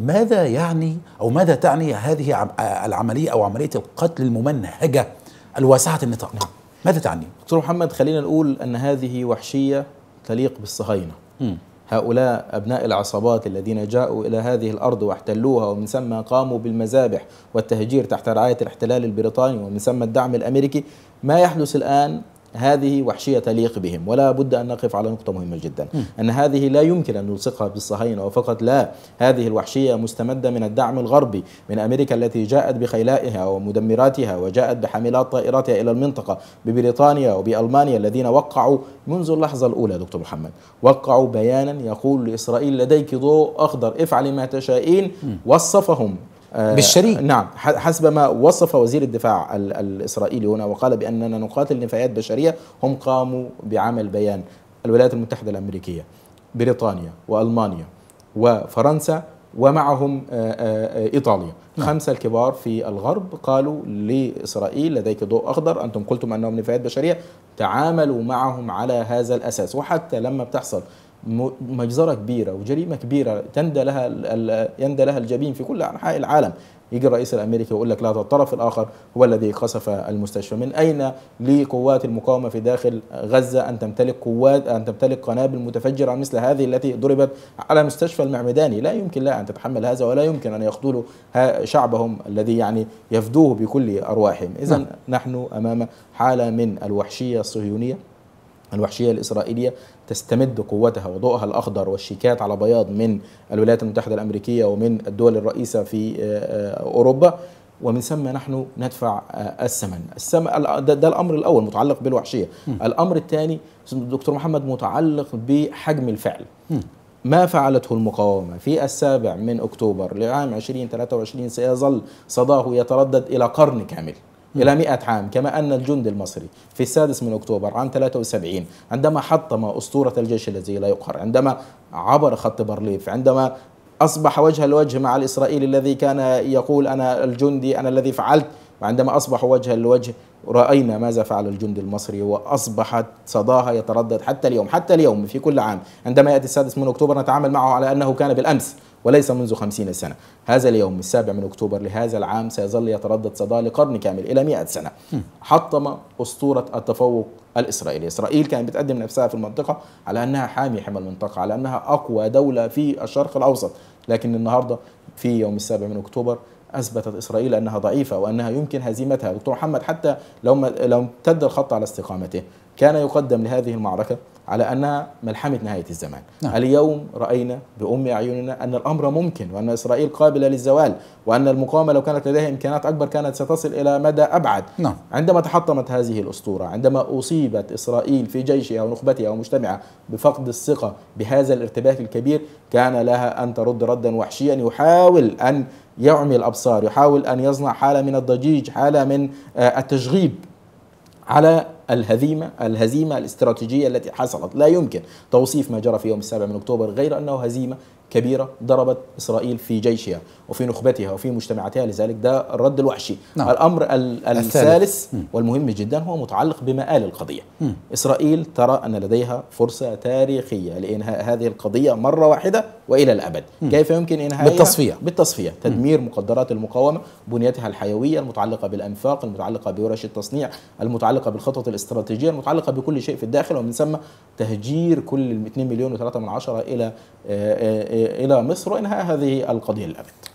ماذا يعني أو ماذا تعني هذه العملية أو عملية القتل الممنهجة الواسعة النطاق نعم. ماذا تعني؟ دكتور محمد خلينا نقول أن هذه وحشية تليق بالصهاينة هؤلاء أبناء العصابات الذين جاءوا إلى هذه الأرض واحتلوها ومن ثم قاموا بالمذابح والتهجير تحت رعاية الاحتلال البريطاني ومن ثم الدعم الأمريكي ما يحدث الآن هذه وحشية تليق بهم ولا بد أن نقف على نقطة مهمة جدا أن هذه لا يمكن أن نلصقها بالصهاينة وفقط لا هذه الوحشية مستمدة من الدعم الغربي من أمريكا التي جاءت بخيلائها ومدمراتها وجاءت بحاملات طائراتها إلى المنطقة ببريطانيا وبألمانيا الذين وقعوا منذ اللحظة الأولى دكتور محمد وقعوا بيانا يقول لإسرائيل لديك ضوء أخضر افعلي ما تشائين وصفهم آه، بالشريك نعم حسب ما وصف وزير الدفاع الإسرائيلي هنا وقال بأننا نقاتل نفايات بشرية هم قاموا بعمل بيان الولايات المتحدة الأمريكية بريطانيا وألمانيا وفرنسا ومعهم آه، آه، إيطاليا نعم. خمسة الكبار في الغرب قالوا لإسرائيل لديك ضوء أخضر أنتم قلتم أنهم نفايات بشرية تعاملوا معهم على هذا الأساس وحتى لما بتحصل مجزرة كبيرة وجريمة كبيرة تندى لها يندى لها الجبين في كل أنحاء العالم يجي الرئيس الامريكي ويقول لك لا ده الطرف الاخر هو الذي قصف المستشفى من اين لقوات المقاومه في داخل غزه ان تمتلك قوات ان تمتلك قنابل متفجره مثل هذه التي ضربت على مستشفى المعمداني لا يمكن لها ان تتحمل هذا ولا يمكن ان يقتلوا شعبهم الذي يعني يفدوه بكل ارواحهم اذا نعم. نحن امام حاله من الوحشيه الصهيونيه الوحشية الإسرائيلية تستمد قوتها وضوءها الأخضر والشيكات على بياض من الولايات المتحدة الأمريكية ومن الدول الرئيسة في آه، آه، أوروبا ومن ثم نحن ندفع آه، الثمن ده, الأمر الأول متعلق بالوحشية م. الأمر الثاني دكتور محمد متعلق بحجم الفعل م. ما فعلته المقاومة في السابع من أكتوبر لعام 2023 سيظل صداه يتردد إلى قرن كامل إلى 100 نعم. عام كما أن الجند المصري في السادس من أكتوبر عام 73 عندما حطم أسطورة الجيش الذي لا يقهر عندما عبر خط برليف عندما أصبح وجها لوجه مع الإسرائيلي الذي كان يقول أنا الجندي أنا الذي فعلت وعندما أصبح وجها لوجه رأينا ماذا فعل الجند المصري وأصبحت صداها يتردد حتى اليوم حتى اليوم في كل عام عندما يأتي السادس من أكتوبر نتعامل معه على أنه كان بالأمس وليس منذ خمسين سنة هذا اليوم السابع من أكتوبر لهذا العام سيظل يتردد صدى لقرن كامل إلى مئة سنة حطم أسطورة التفوق الإسرائيلي إسرائيل كانت بتقدم نفسها في المنطقة على أنها حامي حمى المنطقة على أنها أقوى دولة في الشرق الأوسط لكن النهاردة في يوم السابع من أكتوبر اثبتت اسرائيل انها ضعيفه وانها يمكن هزيمتها دكتور محمد حتى لو لو امتد الخط على استقامته كان يقدم لهذه المعركة على أنها ملحمة نهاية الزمان نعم. اليوم رأينا بأم أعيننا أن الأمر ممكن وأن إسرائيل قابلة للزوال وأن المقاومة لو كانت لديها إمكانات أكبر كانت ستصل إلى مدى أبعد نعم. عندما تحطمت هذه الأسطورة عندما أصيبت إسرائيل في جيشها ونخبتها ومجتمعها بفقد الثقة بهذا الارتباك الكبير كان لها أن ترد ردا وحشيا يحاول أن يعمي الأبصار يحاول أن يصنع حالة من الضجيج حالة من آه، التشغيب على الهزيمة الهزيمة الاستراتيجية التي حصلت لا يمكن توصيف ما جرى في يوم السابع من أكتوبر غير أنه هزيمة كبيرة ضربت إسرائيل في جيشها وفي نخبتها وفي مجتمعاتها لذلك ده الرد الوحشي نعم. الأمر الثالث والمهم جدا هو متعلق بمآل القضية م. إسرائيل ترى أن لديها فرصة تاريخية لإنهاء هذه القضية مرة واحدة وإلى الأبد م. كيف يمكن إنهائها؟ بالتصفية بالتصفية تدمير م. مقدرات المقاومة بنيتها الحيوية المتعلقة بالأنفاق المتعلقة بورش التصنيع المتعلقة بالخطط الاستراتيجية المتعلقة بكل شيء في الداخل ومن ثم تهجير كل 2 مليون و3 من عشرة إلى آه، آه، آه، إلى مصر وإنهاء هذه القضية للأبد